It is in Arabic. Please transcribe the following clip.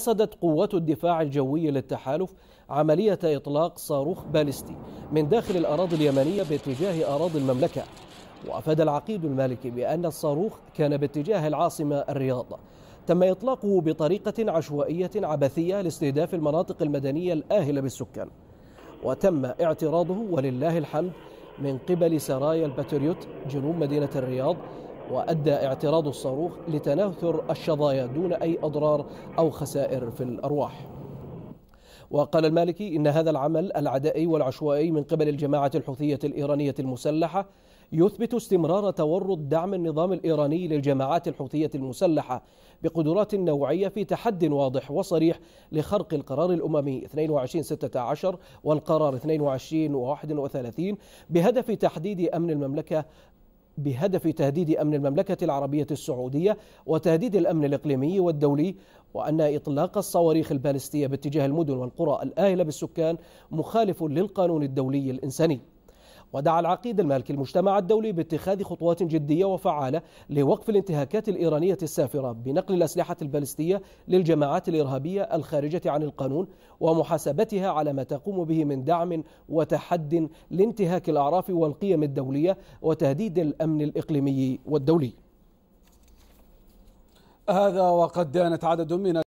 قصدت قوات الدفاع الجوي للتحالف عملية إطلاق صاروخ باليستي من داخل الأراضي اليمنية باتجاه أراضي المملكة وأفاد العقيد المالكي بأن الصاروخ كان باتجاه العاصمة الرياض تم إطلاقه بطريقة عشوائية عبثية لاستهداف المناطق المدنية الآهلة بالسكان وتم اعتراضه ولله الحمد من قبل سرايا الباتريوت جنوب مدينة الرياض وأدى اعتراض الصاروخ لتناثر الشظايا دون أي أضرار أو خسائر في الأرواح وقال المالكي إن هذا العمل العدائي والعشوائي من قبل الجماعة الحوثية الإيرانية المسلحة يثبت استمرار تورط دعم النظام الإيراني للجماعات الحوثية المسلحة بقدرات نوعية في تحد واضح وصريح لخرق القرار الاممي 2216 والقرار 2231 بهدف تحديد أمن المملكة بهدف تهديد امن المملكه العربيه السعوديه وتهديد الامن الاقليمي والدولي وان اطلاق الصواريخ البالستيه باتجاه المدن والقرى الاهله بالسكان مخالف للقانون الدولي الانساني ودعا العقيد المالكي المجتمع الدولي باتخاذ خطوات جدية وفعالة لوقف الانتهاكات الإيرانية السافرة بنقل الأسلحة البالستية للجماعات الإرهابية الخارجة عن القانون ومحاسبتها على ما تقوم به من دعم وتحد لانتهاك الأعراف والقيم الدولية وتهديد الأمن الإقليمي والدولي هذا وقد دانت عدد من